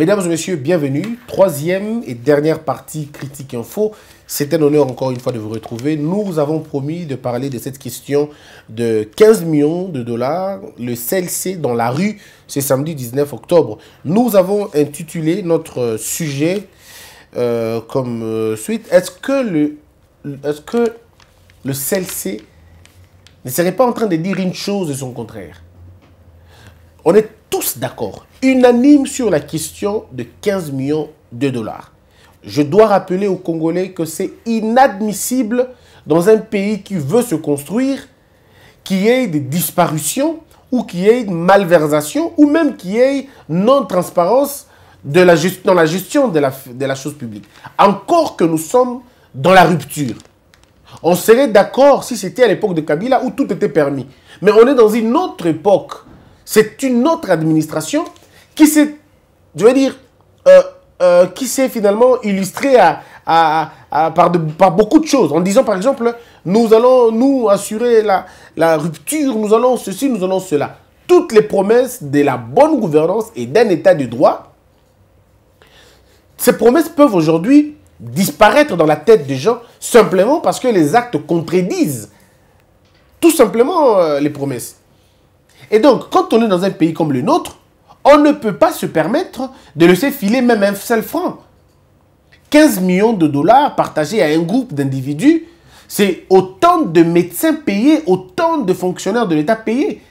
Mesdames et messieurs, bienvenue. Troisième et dernière partie Critique Info. C'est un honneur encore une fois de vous retrouver. Nous avons promis de parler de cette question de 15 millions de dollars, le CLC dans la rue, ce samedi 19 octobre. Nous avons intitulé notre sujet euh, comme euh, suite. Est-ce que le, est le CLC ne serait pas en train de dire une chose de son contraire On tous d'accord, unanime sur la question de 15 millions de dollars. Je dois rappeler aux Congolais que c'est inadmissible dans un pays qui veut se construire qu'il y ait des disparitions ou qu'il y ait une malversation ou même qu'il y ait non-transparence dans la gestion de la chose publique. Encore que nous sommes dans la rupture. On serait d'accord si c'était à l'époque de Kabila où tout était permis. Mais on est dans une autre époque c'est une autre administration qui s'est, je veux dire, euh, euh, qui s'est finalement illustrée par, beaucoup de choses. En disant par exemple, nous allons nous assurer la, rupture, nous allons ceci, nous allons cela. Toutes les promesses de la bonne gouvernance et d'un état de droit, ces promesses peuvent aujourd'hui disparaître dans la tête des gens simplement parce que les actes contredisent tout simplement euh, les promesses. Et donc, quand on est dans un pays comme le nôtre, on ne peut pas se permettre de laisser filer même un seul franc. 15 millions de dollars partagés à un groupe d'individus, c'est autant de médecins payés, autant de fonctionnaires de l'État payés.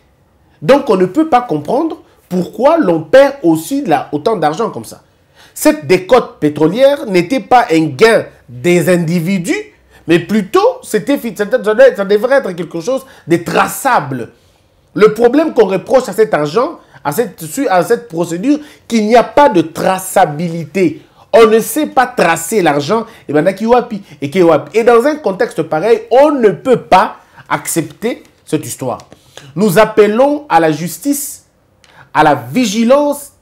Donc on ne peut pas comprendre pourquoi l'on perd aussi autant d'argent comme ça. Cette décote pétrolière n'était pas un gain des individus, mais plutôt, c'était, ça devrait être quelque chose de traçable. Le problème qu'on reproche à cet argent, à cette, à cette procédure, qu'il n'y a pas de traçabilité. On ne sait pas tracer l'argent eh ben, et Et dans un contexte pareil, on ne peut pas accepter cette histoire. Nous appelons à la justice, à la vigilance,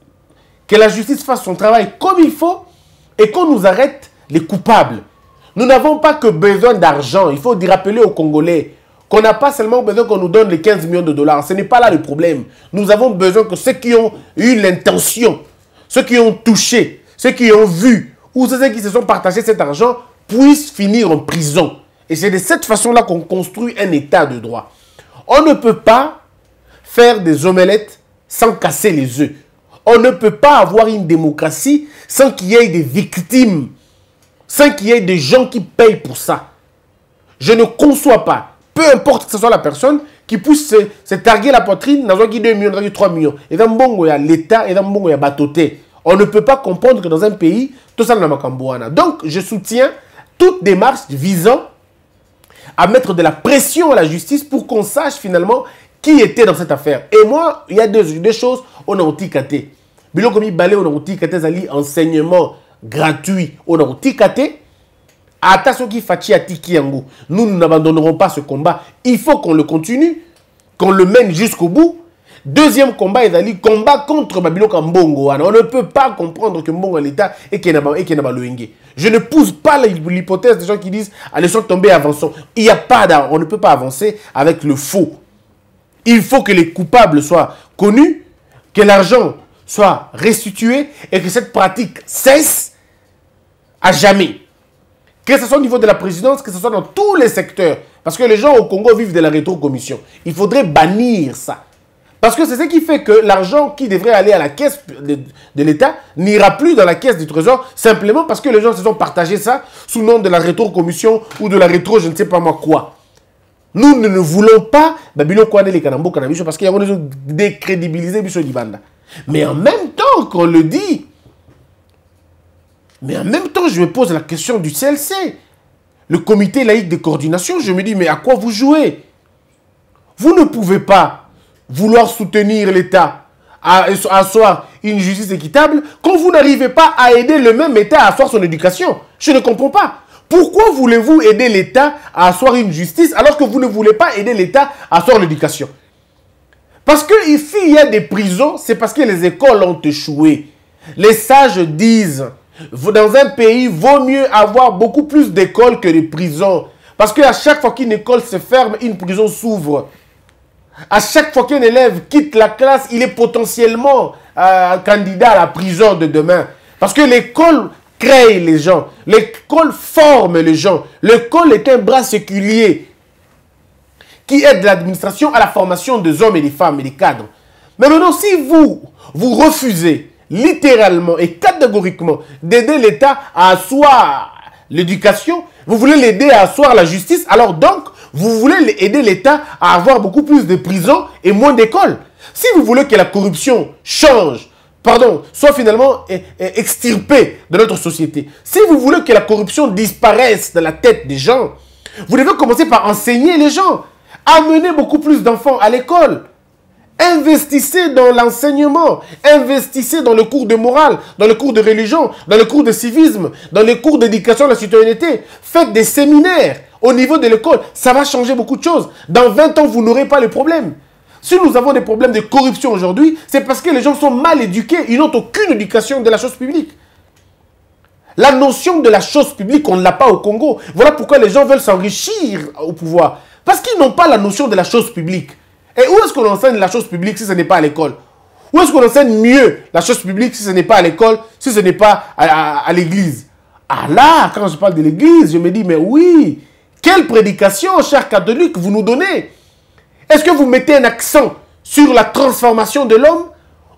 que la justice fasse son travail comme il faut et qu'on nous arrête les coupables. Nous n'avons pas que besoin d'argent. Il faut rappeler aux Congolais qu'on n'a pas seulement besoin qu'on nous donne les 15 millions de dollars. Ce n'est pas là le problème. Nous avons besoin que ceux qui ont eu l'intention, ceux qui ont touché, ceux qui ont vu, ou ceux qui se sont partagés cet argent, puissent finir en prison. Et c'est de cette façon-là qu'on construit un état de droit. On ne peut pas faire des omelettes sans casser les œufs. On ne peut pas avoir une démocratie sans qu'il y ait des victimes, sans qu'il y ait des gens qui payent pour ça. Je ne conçois pas peu importe que ce soit la personne, qui puisse se, targuer la poitrine, dans un 2 millions, dans 3 millions. Et dans bon, il y a l'État, et dans bon, il y a batoté. On ne peut pas comprendre que dans un pays, tout ça n'a pas Donc, je soutiens toute démarche visant à mettre de la pression à la justice pour qu'on sache finalement qui était dans cette affaire. Et moi, il y a deux, choses, on a otikate. Bilo komi balé, on a otikate, zali enseignement gratuit, on a otikate. Atasoki Fachi nous n'abandonnerons pas ce combat il faut qu'on le continue qu'on le mène jusqu'au bout Deuxième combat, le combat contre Babiloka Mbongo. On ne peut pas comprendre que Mbongo est l'État et Je ne pousse pas l'hypothèse des gens qui disent allez, ah, sont tombés, avançons. Il a pas On ne peut pas avancer avec le faux. Il faut que les coupables soient connus, que l'argent soit restitué et que cette pratique cesse à jamais. Que ce soit au niveau de la présidence, que ce soit dans tous les secteurs. Parce que les gens au Congo vivent de la rétro-commission. Il faudrait bannir ça. Parce que c'est ce qui fait que l'argent qui devrait aller à la caisse de l'État n'ira plus dans la caisse du Trésor, simplement parce que les gens se sont partagés ça sous le nom de la rétro-commission ou de la rétro, je ne sais pas moi quoi. Nous ne, voulons pas Babilon les parce qu'il y a décrédibiliser Mais en même temps qu'on le dit, mais en même temps, je me pose la question du CLC. Le comité laïque de coordination, je me dis, mais à quoi vous jouez Vous ne pouvez pas vouloir soutenir l'État à asseoir une justice équitable quand vous n'arrivez pas à aider le même État à asseoir son éducation. Je ne comprends pas. Pourquoi voulez-vous aider l'État à asseoir une justice alors que vous ne voulez pas aider l'État à asseoir l'éducation Parce que il y a des prisons, c'est parce que les écoles ont échoué. Les sages disent dans un pays, vaut mieux avoir beaucoup plus d'écoles que de prisons. Parce qu'à chaque fois qu'une école se ferme, une prison s'ouvre. À chaque fois qu'un élève quitte la classe, il est potentiellement euh, candidat à la prison de demain. Parce que l'école crée les gens. L'école forme les gens. L'école est un bras séculier qui aide l'administration à la formation des hommes et des femmes et des cadres. Mais maintenant, si vous, vous refusez littéralement et catégoriquement d'aider l'État à asseoir l'éducation, vous voulez l'aider à asseoir la justice, alors donc vous voulez aider l'État à avoir beaucoup plus de prisons et moins d'écoles. Si vous voulez que la corruption change, pardon, soit finalement eh, eh, extirpée de notre société, si vous voulez que la corruption disparaisse de la tête des gens, vous devez commencer par enseigner les gens, amener beaucoup plus d'enfants à l'école, Investissez dans l'enseignement, investissez dans le cours de morale, dans le cours de religion, dans le cours de civisme, dans les cours d'éducation à la citoyenneté. Faites des séminaires au niveau de l'école. Ça va changer beaucoup de choses. Dans 20 ans, vous n'aurez pas le problème. Si nous avons des problèmes de corruption aujourd'hui, c'est parce que les gens sont mal éduqués. Ils n'ont aucune éducation de la chose publique. La notion de la chose publique, on ne l'a pas au Congo. Voilà pourquoi les gens veulent s'enrichir au pouvoir. Parce qu'ils n'ont pas la notion de la chose publique. Et où est-ce qu'on enseigne la chose publique si ce n'est pas à l'école Où est-ce qu'on enseigne mieux la chose publique si ce n'est pas à l'école, si ce n'est pas à, l'église Ah là, quand je parle de l'église, je me dis, mais oui, quelle prédication, chers catholiques, vous nous donnez Est-ce que vous mettez un accent sur la transformation de l'homme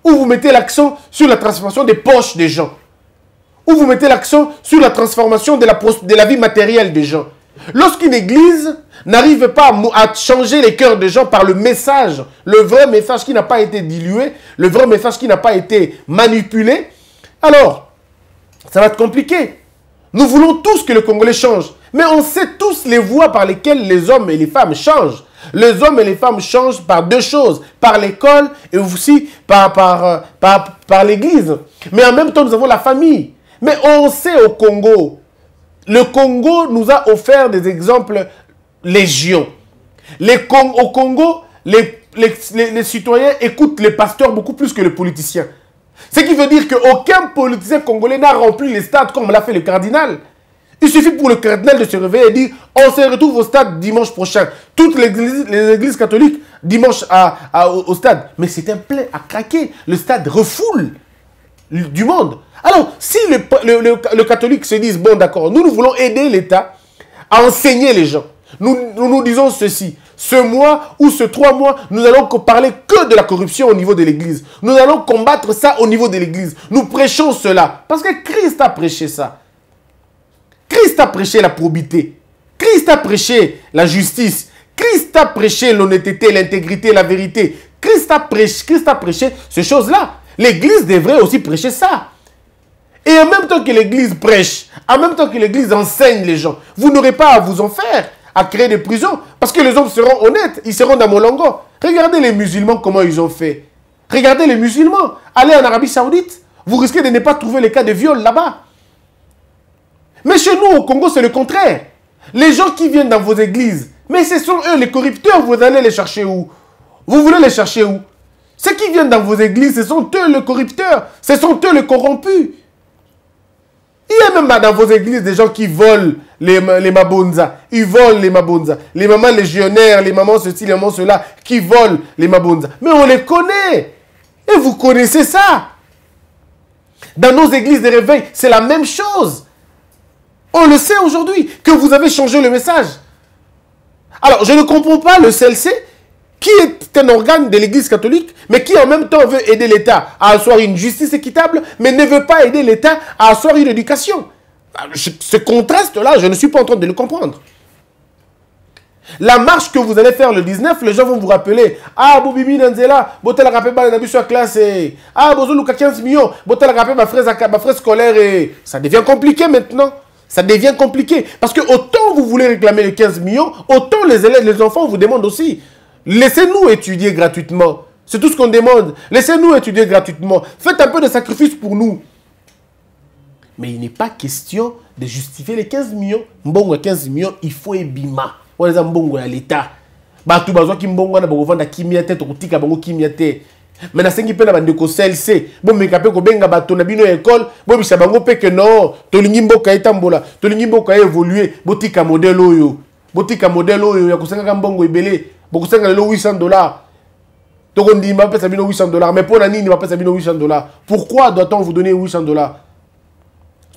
ou vous mettez l'accent sur la transformation des poches des gens Ou vous mettez l'accent sur la transformation de la vie matérielle des gens Lorsqu'une église n'arrive pas à changer les cœurs des gens par le message, le vrai message qui n'a pas été dilué, le vrai message qui n'a pas été manipulé, alors ça va être compliqué. Nous voulons tous que le Congolais change, mais on sait tous les voies par lesquelles les hommes et les femmes changent. Les hommes et les femmes changent par deux choses, par l'école et aussi par, par, euh, par l'église. Mais en même temps, nous avons la famille. Mais on sait au Congo le Congo nous a offert des exemples légion. au Congo, les, les, citoyens écoutent les pasteurs beaucoup plus que les politiciens. Ce qui veut dire qu'aucun politicien congolais n'a rempli les stades comme l'a fait le cardinal. Il suffit pour le cardinal de se réveiller et dire on se retrouve au stade dimanche prochain. Toutes l'Église les églises catholiques dimanche à, au, au, stade. Mais c'est un plein à craquer. Le stade refoule du monde. Alors, si le, le, catholique se disent, bon d'accord, nous, nous voulons aider l'État à enseigner les gens. Nous, nous, disons ceci, ce mois ou ce trois mois, nous allons parler que de la corruption au niveau de l'Église. Nous allons combattre ça au niveau de l'Église. Nous prêchons cela. Parce que Christ a prêché ça. Christ a prêché la probité. Christ a prêché la justice. Christ a prêché l'honnêteté, l'intégrité, la vérité. Christ a prêché, Christ a prêché ces choses-là. L'église devrait aussi prêcher ça. Et en même temps que l'église prêche, en même temps que l'église enseigne les gens, vous n'aurez pas à vous en faire, à créer des prisons, parce que les hommes seront honnêtes, ils seront dans mon Molongo. Regardez les musulmans, comment ils ont fait. Regardez les musulmans, allez en Arabie Saoudite, vous risquez de ne pas trouver les cas de viol là-bas. Mais chez nous, au Congo, c'est le contraire. Les gens qui viennent dans vos églises, mais ce sont eux les corrupteurs, vous allez les chercher où Vous voulez les chercher où ceux qui viennent dans vos églises, ce sont eux les corrupteurs, ce sont eux les corrompus. Il y a même dans vos églises des gens qui volent les, les mabonza. Ils volent les mabonza. Les mamans légionnaires, les mamans ceci, les mamans cela, qui volent les mabonza. Mais on les connaît. Et vous connaissez ça. Dans nos églises de réveil, c'est la même chose. On le sait aujourd'hui que vous avez changé le message. Alors, je ne comprends pas le CLC qui est un organe de l'Église catholique, mais qui en même temps veut aider l'État à asseoir une justice équitable, mais ne veut pas aider l'État à asseoir une éducation. Ah, ce contraste-là, je ne suis pas en train de le comprendre. La marche que vous allez faire le 19, les gens vont vous rappeler Ah, Bobimi Nanzela, Botel rappeler, ma sur classe, Ah, Luka, 15 millions, Botel Rappé, ma fraise scolaire, et ça devient compliqué maintenant. Ça devient compliqué. Parce que autant vous voulez réclamer les 15 millions, autant les élèves, les enfants vous demandent aussi Laissez-nous étudier gratuitement. C'est tout ce qu'on demande. Laissez-nous étudier gratuitement. Faites un peu de sacrifice pour nous. Mais il n'est pas question de justifier les 15 millions. Mbongo 15 millions, il faut Ebima. On les a Mbongo à l'État. Batou bazwa ki mbongo na bokovanda kimia te tokotika bango kimia te. Mais nasengi pe na bandeko CLC, bon meka pe kobenga bato na bino école, bon bisa bango pe que non, tolingi mboka etambola, tolingi mboka évoluer, botika modèle oyo. Botika modèle oyo ya kosenga mbongo ebele bokosanga 800 dollars il m'a payé 800 dollars mais pour la nini pas payé 800 dollars pourquoi doit-on vous donner 800 dollars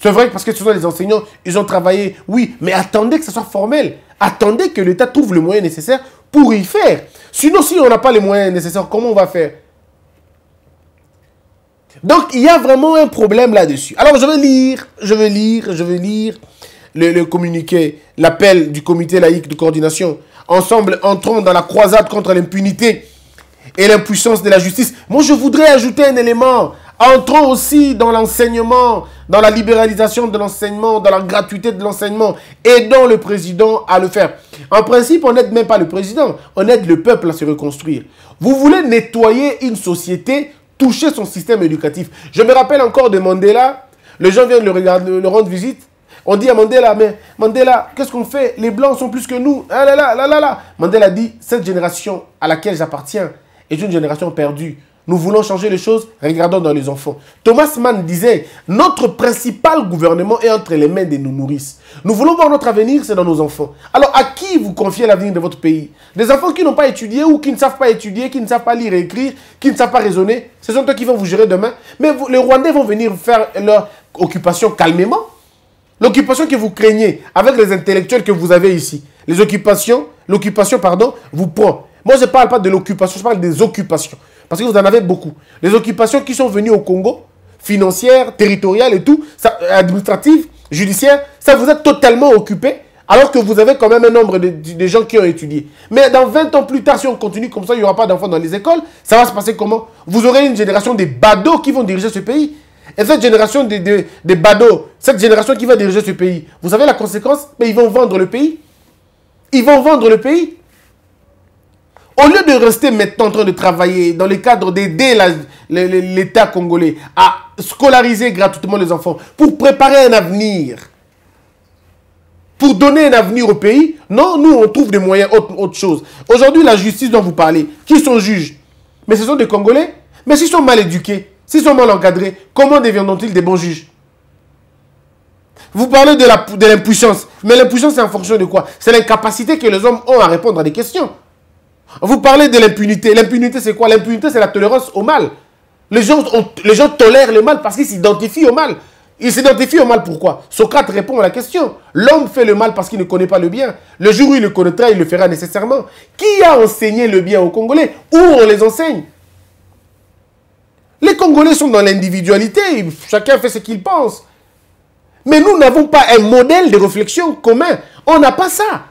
c'est vrai parce que ce sont les enseignants, ils ont travaillé, oui, mais attendez que ce soit formel. Attendez que l'État trouve le moyen nécessaire pour y faire. Sinon, si on n'a pas les moyens nécessaires, comment on va faire Donc, il y a vraiment un problème là-dessus. Alors, je vais lire, je vais lire, je vais lire le, le communiqué, l'appel du comité laïque de coordination Ensemble, entrons dans la croisade contre l'impunité et l'impuissance de la justice. Moi, je voudrais ajouter un élément. Entrons aussi dans l'enseignement, dans la libéralisation de l'enseignement, dans la gratuité de l'enseignement. Aidons le président à le faire. En principe, on n'aide même pas le président, on aide le peuple à se reconstruire. Vous voulez nettoyer une société, toucher son système éducatif. Je me rappelle encore de Mandela, les gens viennent le, le rendre visite, on dit à Mandela, mais Mandela, qu'est-ce qu'on fait Les Blancs sont plus que nous. Ah là là, là Mandela dit, cette génération à laquelle j'appartiens est une génération perdue. Nous voulons changer les choses, regardons dans les enfants. Thomas Mann disait, notre principal gouvernement est entre les mains des nourrices. Nous voulons voir notre avenir, c'est dans nos enfants. Alors à qui vous confiez l'avenir de votre pays Des enfants qui n'ont pas étudié ou qui ne savent pas étudier, qui ne savent pas lire et écrire, qui ne savent pas raisonner, ce sont eux qui vont vous gérer demain. Mais les Rwandais vont venir faire leur occupation calmement. L'occupation que vous craignez avec les intellectuels que vous avez ici, les occupations, l'occupation, pardon, vous prend. Moi, je ne parle pas de l'occupation, je parle des occupations. Parce que vous en avez beaucoup. Les occupations qui sont venues au Congo, financières, territoriales et tout, administratives, judiciaires, ça vous a totalement occupé, alors que vous avez quand même un nombre de, de, gens qui ont étudié. Mais dans 20 ans plus tard, si on continue comme ça, il n'y aura pas d'enfants dans les écoles, ça va se passer comment Vous aurez une génération des badauds qui vont diriger ce pays. Et cette génération des de, badauds, cette génération qui va diriger ce pays, vous savez la conséquence Mais ils vont vendre le pays. Ils vont vendre le pays. Au lieu de rester maintenant en train de travailler dans le cadre d'aider l'État congolais à scolariser gratuitement les enfants, pour préparer un avenir, pour donner un avenir au pays, non, nous on trouve des moyens, autre, autre chose. Aujourd'hui, la justice dont vous parlez, qui sont juges Mais ce sont des Congolais, mais s'ils sont mal éduqués, S'ils sont mal encadrés, comment deviendront-ils des bons juges Vous parlez de l'impuissance, de mais l'impuissance c'est en fonction de quoi C'est l'incapacité que les hommes ont à répondre à des questions. Vous parlez de l'impunité. L'impunité c'est quoi L'impunité c'est la tolérance au mal. Les gens, les gens tolèrent le mal parce qu'ils s'identifient au mal. Ils s'identifient au mal pourquoi Socrate répond à la question. L'homme fait le mal parce qu'il ne connaît pas le bien. Le jour où il le connaîtra, il le fera nécessairement. Qui a enseigné le bien aux Congolais Où on les enseigne les Congolais sont dans l'individualité, chacun fait ce qu'il pense. Mais nous n'avons pas un modèle de réflexion commun. On n'a pas ça.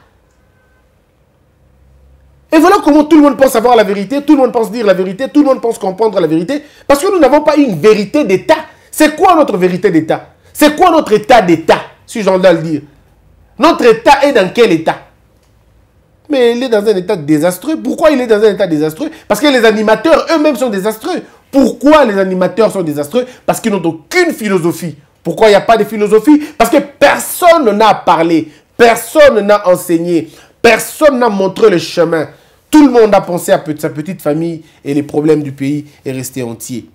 Et voilà comment tout le monde pense avoir la vérité, tout le monde pense dire la vérité, tout le monde pense comprendre la vérité, parce que nous n'avons pas une vérité d'État. C'est quoi notre vérité d'État C'est quoi notre état d'État, si j'en dois le dire Notre État est dans quel état Mais il est dans un état désastreux. Pourquoi il est dans un état désastreux Parce que les animateurs eux-mêmes sont désastreux. Pourquoi les animateurs sont désastreux Parce qu'ils n'ont aucune philosophie. Pourquoi il n'y a pas de philosophie Parce que personne n'a parlé, personne n'a enseigné, personne n'a montré le chemin. Tout le monde a pensé à sa petite famille et les problèmes du pays est resté entier.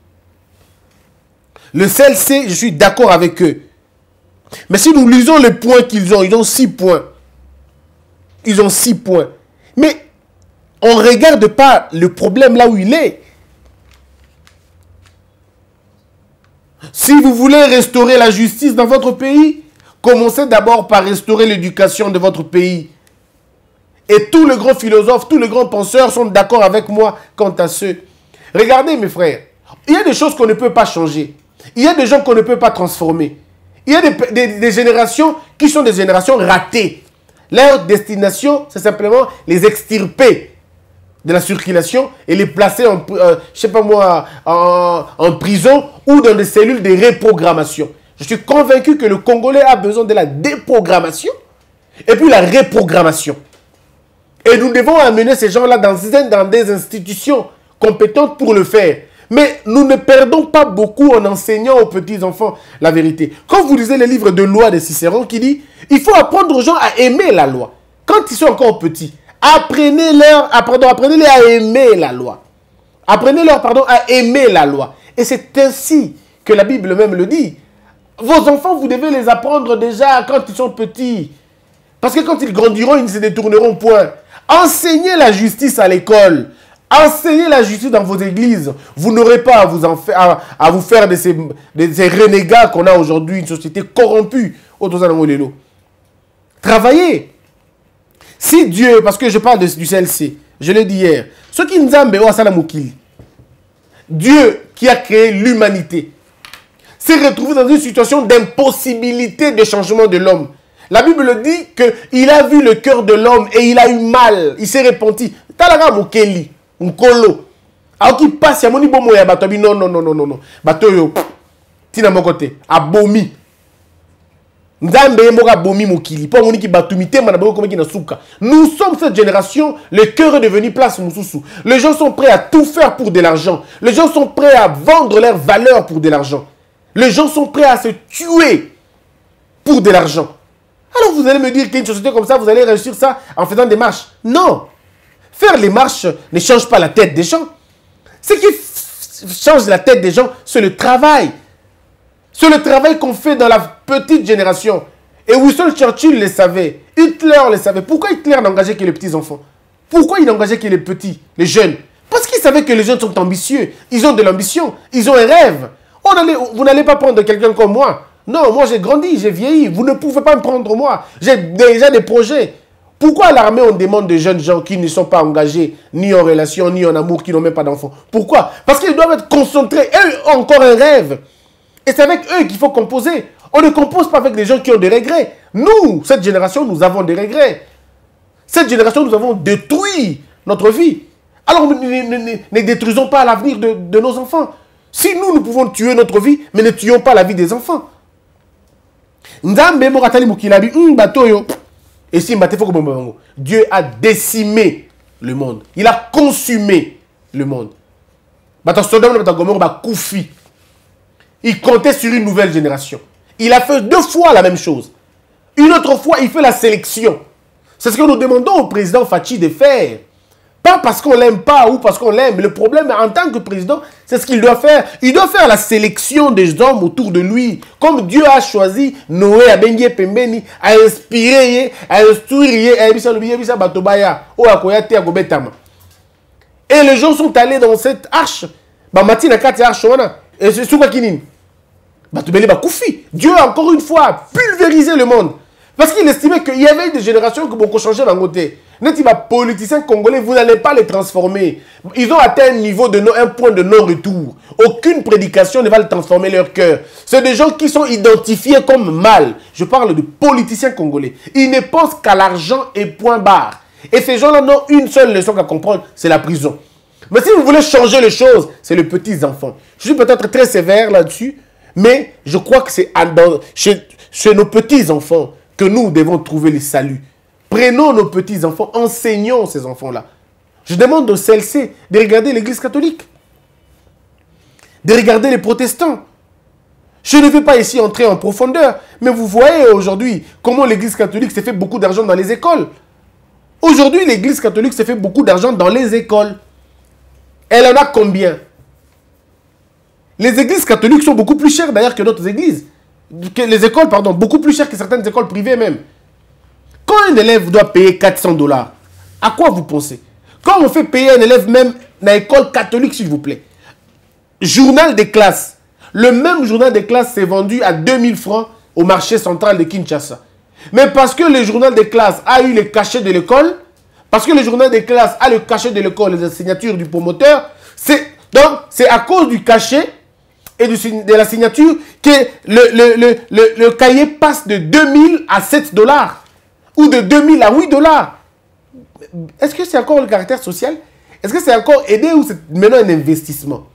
Le CLC, je suis d'accord avec eux. Mais si nous lisons les points qu'ils ont, ils ont six points. Ils ont six points. Mais on ne regarde pas le problème là où il est. Si vous voulez restaurer la justice dans votre pays, commencez d'abord par restaurer l'éducation de votre pays. Et tous les grands philosophes, tous les grands penseurs sont d'accord avec moi quant à ce. Regardez mes frères, il y a des choses qu'on ne peut pas changer. Il y a des gens qu'on ne peut pas transformer. Il y a des, générations qui sont des générations ratées. Leur destination, c'est simplement les extirper de la circulation et les placer en, euh, pas moi, en, prison ou dans des cellules de reprogrammation. Je suis convaincu que le Congolais a besoin de la déprogrammation et puis la reprogrammation. Et nous devons amener ces gens-là dans, dans des institutions compétentes pour le faire. Mais nous ne perdons pas beaucoup en enseignant aux petits-enfants la vérité. Quand vous lisez les livres de loi de Cicéron qui dit, il faut apprendre aux gens à aimer la loi. Quand ils sont encore petits, apprenez-leur ah, pardon, apprenez à aimer la loi. Apprenez-leur pardon, à aimer la loi. Et c'est ainsi que la Bible même le dit. Vos enfants, vous devez les apprendre déjà quand ils sont petits. Parce que quand ils grandiront, ils ne se détourneront point. Enseignez la justice à l'école. Enseignez la justice dans vos églises. Vous n'aurez pas à vous, en faire, à, vous faire de ces, de renégats qu'on a aujourd'hui, une société corrompue. Travaillez. Si Dieu, parce que je parle du CLC, je l'ai dit hier, ce qui nous ben, a Dieu qui a créé l'humanité, s'est retrouvé dans une situation d'impossibilité de changement de l'homme. La Bible dit qu'il a vu le cœur de l'homme et il a eu mal. Il s'est repenti. Talaga alors qui passe, à bomo ya batobi. Non, non, non, non, non. Batoyo, tina abomi nous sommes cette génération le cœur est devenu place les gens sont prêts à tout faire pour de l'argent les gens sont prêts à vendre leurs valeurs pour de l'argent les gens sont prêts à se tuer pour de l'argent alors vous allez me dire qu'une société comme ça vous allez réussir ça en faisant des marches non faire les marches ne change pas la tête des gens ce qui change la tête des gens c'est le travail sur le travail qu'on fait dans la petite génération. Et Winston Churchill le savait, Hitler le savait. Pourquoi Hitler n'engageait que les petits-enfants Pourquoi il n'engageait que les petits, les jeunes Parce qu'il savait que les jeunes sont ambitieux, ils ont de l'ambition, ils ont un rêve. On oh, vous n'allez pas prendre quelqu'un comme moi. Non, moi j'ai grandi, j'ai vieilli, vous ne pouvez pas me prendre moi. J'ai déjà des projets. Pourquoi l'armée on demande des jeunes gens qui ne sont pas engagés, ni en relation, ni en amour, qui n'ont même pas d'enfants Pourquoi Parce qu'ils doivent être concentrés, eux ont encore un rêve. Et c'est avec eux qu'il faut composer. On ne compose pas avec des gens qui ont des regrets. Nous, cette génération, nous avons des regrets. Cette génération, nous avons détruit notre vie. Alors ne, détruisons pas l'avenir de, de, nos enfants. Si nous, nous pouvons tuer notre vie, mais ne tuons pas la vie des enfants. Dieu a décimé le monde. Il a consumé le monde. Il comptait sur une nouvelle génération. Il a fait deux fois la même chose. Une autre fois, il fait la sélection. C'est ce que nous demandons au président Fachi de faire. Pas parce qu'on l'aime pas ou parce qu'on l'aime. Le problème, en tant que président, c'est ce qu'il doit faire. Il doit faire la sélection des hommes autour de lui. Comme Dieu a choisi Noé, à à Pembeni, à inspiré, à instruire, Et les gens sont allés dans cette arche. matin Matina arche, dieu encore une fois a pulvérisé le monde parce qu'il estimait qu'il y avait des générations qui beaucoup changé d'un côté pas, politiciens congolais vous n'allez pas les transformer ils ont atteint un niveau de un point de non retour aucune prédication ne va le transformer leur cœur c'est des gens qui sont identifiés comme mal je parle de politiciens congolais ils ne pensent qu'à l'argent et point barre et ces gens-là n'ont une seule leçon qu'à comprendre, c'est la prison. Mais si vous voulez changer les choses, c'est les petits enfants. Je suis peut-être très sévère là-dessus, mais je crois que c'est chez, nos petits enfants que nous devons trouver le salut. Prenons nos petits enfants, enseignons ces enfants-là. Je demande aux CLC de regarder l'Église catholique, de regarder les protestants. Je ne vais pas ici entrer en profondeur, mais vous voyez aujourd'hui comment l'Église catholique s'est fait beaucoup d'argent dans les écoles. Aujourd'hui, l'Église catholique s'est fait beaucoup d'argent dans les écoles. Elle en a combien Les églises catholiques sont beaucoup plus chères d'ailleurs que d'autres églises. les écoles, pardon, beaucoup plus chères que certaines écoles privées même. Quand un élève doit payer 400 dollars, à quoi vous pensez Quand on fait payer un élève même dans école catholique, s'il vous plaît, journal des classes, le même journal des classes s'est vendu à 2000 francs au marché central de Kinshasa. Mais parce que le journal des classes a eu les cachets de l'école, parce que le journal des classes a le cachet de l'école et la signature du promoteur. Donc, c'est à cause du cachet et de la signature que le, cahier passe de 2000 à 7 dollars ou de 2000 à 8 dollars. Est-ce que c'est encore le caractère social Est-ce que c'est encore aidé ou c'est maintenant un investissement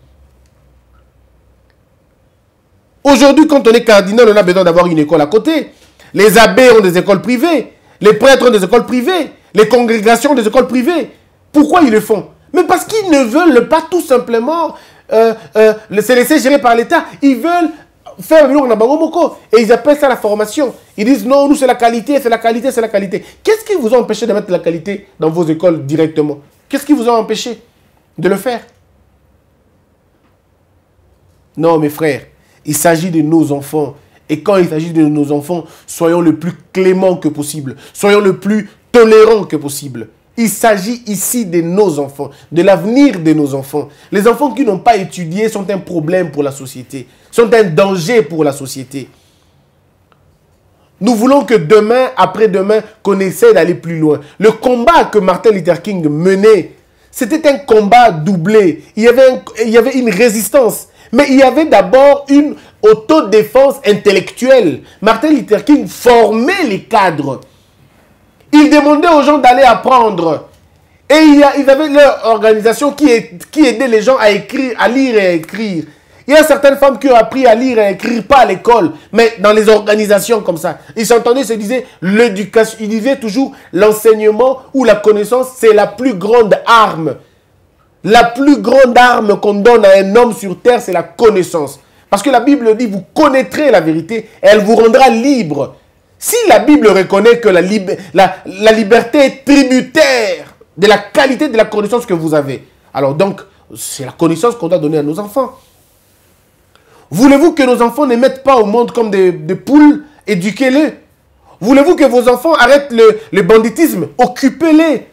Aujourd'hui, quand on est cardinal, on a besoin d'avoir une école à côté. Les abbés ont des écoles privées. Les prêtres ont des écoles privées les congrégations des écoles privées. Pourquoi ils le font Mais parce qu'ils ne veulent pas tout simplement euh, euh, se laisser gérer par l'État. Ils veulent faire et ils appellent ça la formation. Ils disent non, nous c'est la qualité, c'est la qualité, c'est la qualité. Qu'est-ce qui vous a empêché de mettre la qualité dans vos écoles directement Qu'est-ce qui vous a empêché de le faire Non, mes frères, il s'agit de nos enfants. Et quand il s'agit de nos enfants, soyons le plus clément que possible. Soyons le plus tolérant que possible. Il s'agit ici de nos enfants, de l'avenir de nos enfants. Les enfants qui n'ont pas étudié sont un problème pour la société, sont un danger pour la société. Nous voulons que demain, après-demain, qu'on essaie d'aller plus loin. Le combat que Martin Luther King menait, c'était un combat doublé. Il y, avait il y avait une résistance, mais il y avait d'abord une autodéfense intellectuelle. Martin Luther King formait les cadres ils demandaient aux gens d'aller apprendre. Et il y ils avaient leur organisation qui, aidait les gens à écrire, à lire et à écrire. Il y a certaines femmes qui ont appris à lire et à écrire, pas à l'école, mais dans les organisations comme ça. Ils s'entendaient, se disaient, l'éducation, ils disaient toujours, l'enseignement ou la connaissance, c'est la plus grande arme. La plus grande arme qu'on donne à un homme sur terre, c'est la connaissance. Parce que la Bible dit, vous connaîtrez la vérité, elle vous rendra libre. Si la Bible reconnaît que la, liberté est tributaire de la qualité de la connaissance que vous avez, alors donc, c'est la connaissance qu'on doit donner à nos enfants. Voulez-vous que nos enfants ne mettent pas au monde comme des, poules Éduquez-les. Voulez-vous que vos enfants arrêtent le banditisme Occupez-les.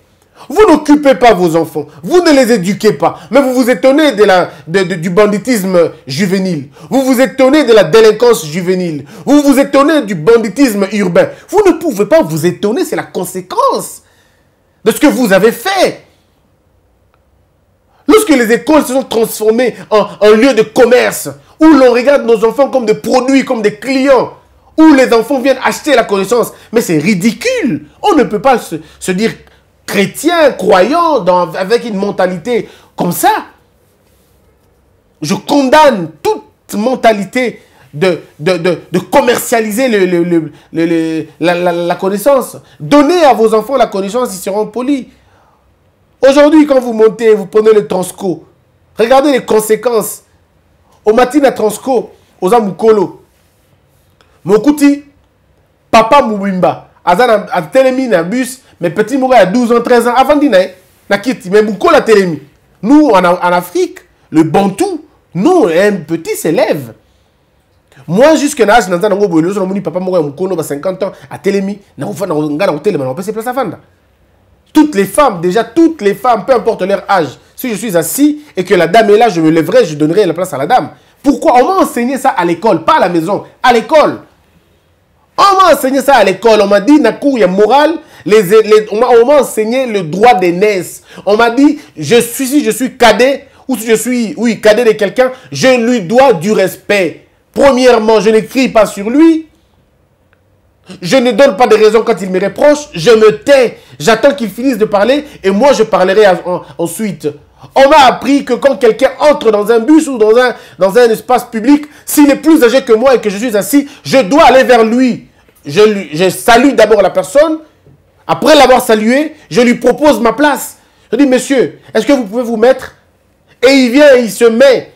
Vous n'occupez pas vos enfants, vous ne les éduquez pas, mais vous vous étonnez de la, du banditisme juvénile, vous vous étonnez de la délinquance juvénile, vous vous étonnez du banditisme urbain. Vous ne pouvez pas vous étonner, c'est la conséquence de ce que vous avez fait. Lorsque les écoles se sont transformées en, en lieu de commerce, où l'on regarde nos enfants comme des produits, comme des clients, où les enfants viennent acheter la connaissance, mais c'est ridicule. On ne peut pas se dire chrétien, croyant, avec une mentalité comme ça. Je condamne toute mentalité de, de, commercialiser le, la, connaissance. Donnez à vos enfants la connaissance, ils seront polis. Aujourd'hui, quand vous montez, vous prenez le Transco. Regardez les conséquences. Au matin à Transco, aux Amoukolo, Mokuti, Papa Moubimba, Azan un Bus, mais petit Moura à 12 ans, 13 ans, avant dîner, n'a Mais beaucoup la télémi. Nous, en, Afrique, le bantou, nous, un petit s'élève. Moi, jusque l'âge, je n'entends pas que je papa Moura à 50 ans, à télémi, n'a télémi, pas place à Toutes les femmes, déjà toutes les femmes, peu importe leur âge, si je suis assis et que la dame est là, je me lèverai, je donnerai la place à la dame. Pourquoi on m'a enseigné ça à l'école, pas à la maison, à l'école. On m'a enseigné ça à l'école. On m'a dit, na il y a morale, on m'a enseigné le droit d'aînesse. On m'a dit, je suis, si je suis cadet, ou si je suis, oui, cadet de quelqu'un, je lui dois du respect. Premièrement, je n'écris pas sur lui. Je ne donne pas de raison quand il me reproche. Je me tais. J'attends qu'il finisse de parler et moi, je parlerai ensuite. On m'a appris que quand quelqu'un entre dans un bus ou dans un, dans un espace public, s'il est plus âgé que moi et que je suis assis, je dois aller vers lui. Je, je salue d'abord la personne, après l'avoir salué, je lui propose ma place. Je dis, monsieur, est-ce que vous pouvez vous mettre Et il vient et il se met.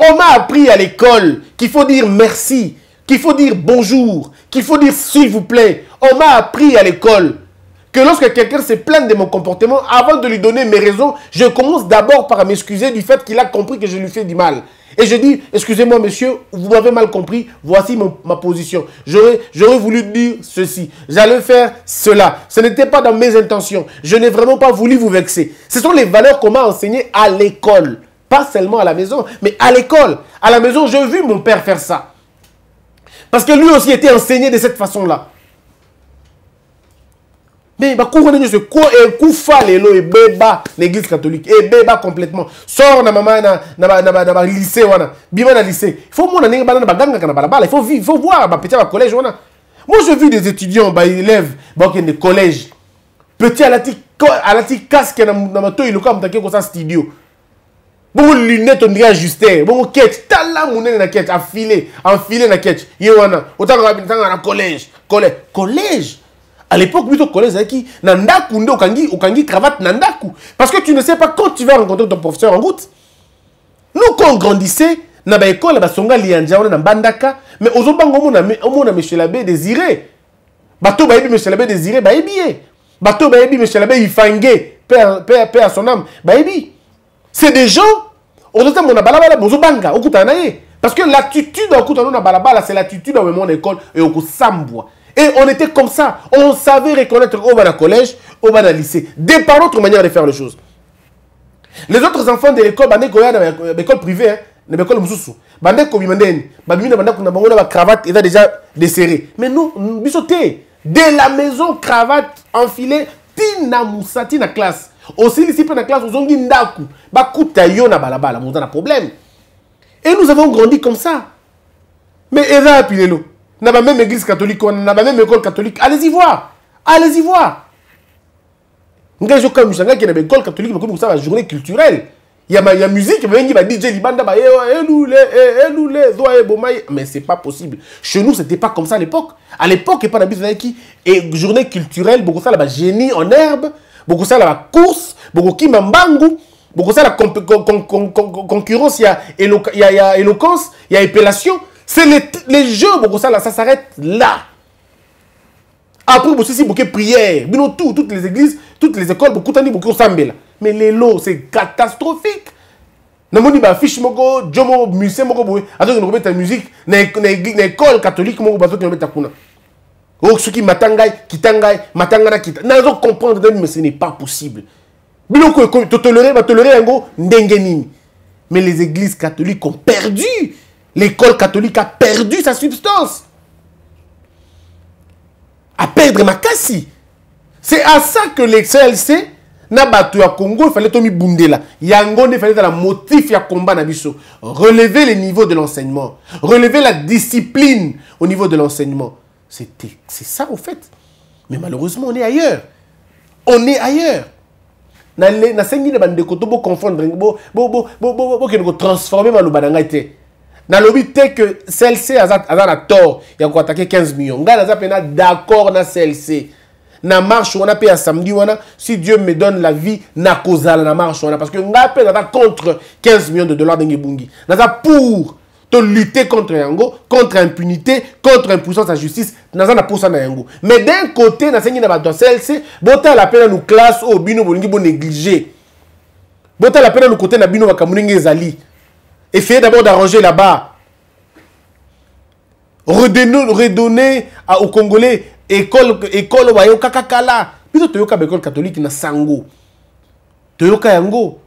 On m'a appris à l'école qu'il faut dire merci, qu'il faut dire bonjour, qu'il faut dire s'il vous plaît. On m'a appris à l'école lorsque quelqu'un se plaint de mon comportement, avant de lui donner mes raisons, je commence d'abord par m'excuser du fait qu'il a compris que je lui fais du mal. Et je dis, excusez-moi monsieur, vous m'avez mal compris, voici ma position. J'aurais voulu dire ceci, j'allais faire cela. Ce n'était pas dans mes intentions, je n'ai vraiment pas voulu vous vexer. Ce sont les valeurs qu'on m'a enseignées à l'école. Pas seulement à la maison, mais à l'école. À la maison, j'ai vu mon père faire ça. Parce que lui aussi était enseigné de cette façon-là. me bakufa nde nyonso ekufa lelo ebeba na église catholique ebeba complètement sor na mama na balycée wana bima na lycée ifo mona ndenge banana bagangaka na balabala ifo voir bapeti ya bacollège wana moi je vis des étudiants baélève bakende collège petit alati alati casque na matoi loka moto akei kosa studio bongo lunette ondiri ya justin bongo ketch tala monene na ketch afile enfile na ketch ye wana otangaka ntangaa na collège collège collège à l'époque plutôt collège qui nandaku nde okangi travate cravate nandaku parce que tu ne sais pas quand tu vas rencontrer ton professeur en route nous quand on grandissait na ba école ba songa lianja on na bandaka mais ozobanga omona omona monsieur l'abbé désiré bato bayebi monsieur l'abbé désiré bayebi bato bayebi monsieur l'abbé ifange père père père son âme bayebi c'est des gens ozotambona balabala bozobanga okutana na parce que l'attitude okutana na balabala c'est l'attitude awemona école et okosambwa et on était comme ça. On savait reconnaître au bas collège, au bas lycée. Des par autre manière de faire les choses. Les autres enfants de l'école, l'école privée, l'école Moussou, l'école de babimina na la cravate déjà desserré. Mais nous, bisoté, de la maison cravate enfilée, tina moussa, classe. Aussi ici na classe, On ndaku, bakuta yo na balabala, mon problème. Et nous avons grandi comme ça. Mais Eva Pilelo, dans la même église catholique, on la même école catholique, allez-y voir. Allez-y voir. Nous avons comme une l'école catholique, mais comme ça, la journée culturelle. Il y a la musique, il y a DJ Libanda, eh, oh, eh, mais c'est pas possible. Chez nous, c'était pas comme ça à l'époque. À l'époque, il n'y a pas qui et journée culturelle, beaucoup ça, la génie en herbe, beaucoup ça, la course, beaucoup qui mambangu, beaucoup ça, la concurrence, il y a éloquence, il y a épellation. C'est les les jeux, Bokosala, ça s'arrête là. Après, vous aussi, beaucoup prière. Bino tout, toutes les églises, toutes les écoles, beaucoup tani, beaucoup sambela. Mais les lots, c'est catastrophique. Namoni ba fiche moko, jomo musée moko boy. Azo ko meta musique na na école catholique moko bazo ko meta kuna. Oh ce qui matangai, kitangai, matangana kita. Nazo comprendre mais ce n'est pas possible. Biloko ko tolérer, ba tolérer yango ndenge nini. Mais les églises catholiques ont perdu l'école catholique a perdu sa substance. À perdre ma cassie. C'est à ça que les CLC na battu à Congo il fallait tomber bundela yango il fallait la motif ya combat na relever le niveau de l'enseignement relever la discipline au niveau de l'enseignement c'est ça au fait mais malheureusement on est ailleurs on est ailleurs na na sengi na bande to bo confondre bo bo bo transformer nalobi te celle clc aza, aza na tort ya attaquer 15 millions ngala naza pena d'accord na clc na marche wana payé ya samedi wana si dieu me donne la vie na kozala na marche wana parce que ngala mpe naza contre 15 millions de dollars ndenge N'a pour te lutter contre yango contre impunité contre impuissance à justice naza na ça na yango mais d'un côté nasengi na bato ya clc la pena nous classe au bino bolingi la la pena nous côté na bino makambo ndenge zali et Essayez d'abord d'arranger là-bas. Redonner aux Congolais école école au kakakala. tu toyoka école catholique na sango. Toyoka yango.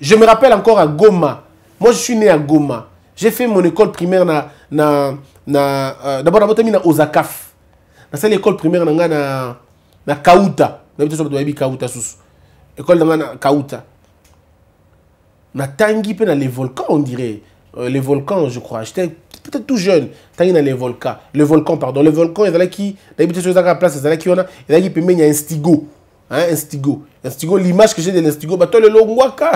Je me rappelle encore à Goma. Moi je suis né à Goma. J'ai fait mon école primaire na na na euh, d'abord d'abord terminé à Ozakaf. Na c'est l'école primaire na na na Kauta. Na biso doit habiter Kauta susu. École na Kauta na Tangi pe na les volcans, on dirait. Euh, les volcans, je crois. J'étais peut-être tout jeune. Tangi na les volcans. Le volcan, pardon. Le volcan, il y a qui. D'habitude, sur la place, il y a qui. Il y a qui peut y a un stigo. Hein, un stigo. Un stigo, l'image que j'ai de l'instigo, bah, le longwaka.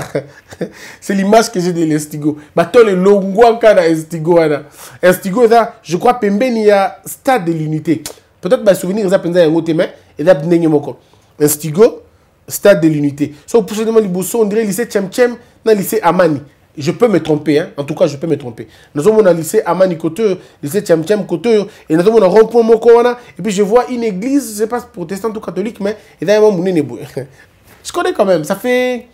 C'est l'image que j'ai de l'instigo. Bah, le longwaka na instigo, ana. Instigo, ça, je crois, pembe, il y a stade de l'unité. Peut-être, bah, souvenir, ça, pendant un autre, mais, et là, un Instigo Stade de l'Unité. Si So, pour ce Liboso, on dirait lycée Tchem Tchem, dans lycée Amani. Je peux me tromper, hein? en tout cas, je peux me tromper. Nous avons un lycée Amani Couture, lycée Tchem Tchem Couture, et nous avons un rond-point Mokowana, et puis je vois une église, je ne sais pas protestante ou catholique, mais Je connais quand même, ça fait.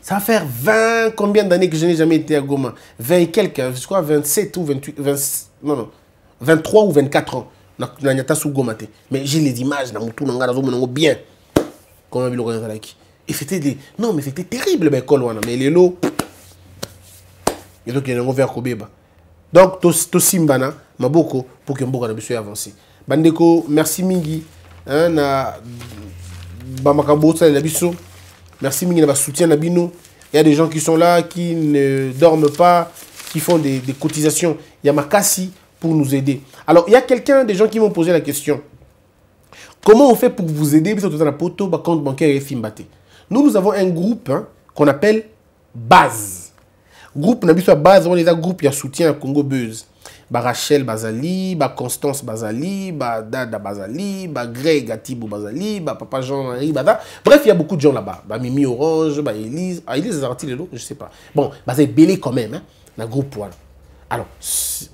Ça va faire 20, combien d'années que je n'ai jamais été à Goma 20 et quelques, je crois 27 ou 28, 20, non, non, 23 ou 24 ans. Mais j'ai les images, dans mon tour, bien et c'était des... non mais c'était terrible mais ben, coloana mais les lots yango vers kobeba donc tosimbana maboko pour le mboka na biso ya avance bandeko merci mingi hein, na merci mingi na soutien la bino il y a des gens qui sont là qui ne dorment pas qui font des, cotisations il y a Makassi pour nous aider alors il y a quelqu'un des gens qui m'ont posé la question Comment on fait pour vous aider bah, compte bancaire et Fimbate Nous, nous avons un groupe hein, qu'on appelle Base. Groupe, on a base, on les a groupe, il y a soutien à Congo Buzz. Bah Rachel Bazali, bah Constance Bazali, bah Dada Bazali, bah Greg Atibou Bazali, bah Papa Jean-Henri Bada. Bref, il y a beaucoup de gens là-bas. Bah Mimi Orange, bah Elise. Ah, Elise Zarati, les je sais pas. Bon, bah c'est belé quand même, hein, dans le groupe. Voilà. Alors,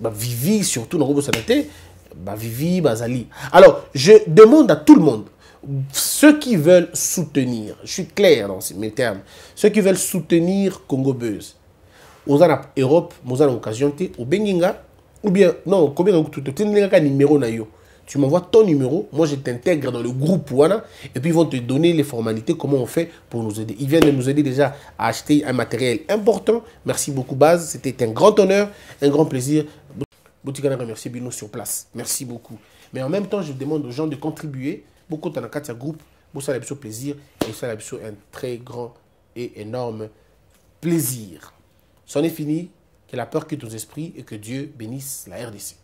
bah, Vivi, surtout, dans le groupe santé bah Vivi, Bazali. Alors, je demande à tout le monde, ceux qui veulent soutenir, je suis clair dans mes termes, ceux qui veulent soutenir Congo Buzz, aux Europe, aux occasion, au Benginga, ou bien, non, combien de numéro na yo. Tu m'envoies ton numéro, moi je t'intègre dans le groupe ouana et puis ils vont te donner les formalités, comment on fait pour nous aider. Ils viennent de nous aider déjà à acheter un matériel important. Merci beaucoup, Baz. C'était un grand honneur, un grand plaisir à remercie Bino sur place. Merci beaucoup. Mais en même temps, je demande aux gens de contribuer. Beaucoup dans le groupe, vous ça, plaisir. Et ça, un très grand et énorme plaisir. C'en est fini. Que la peur quitte nos esprits et que Dieu bénisse la RDC.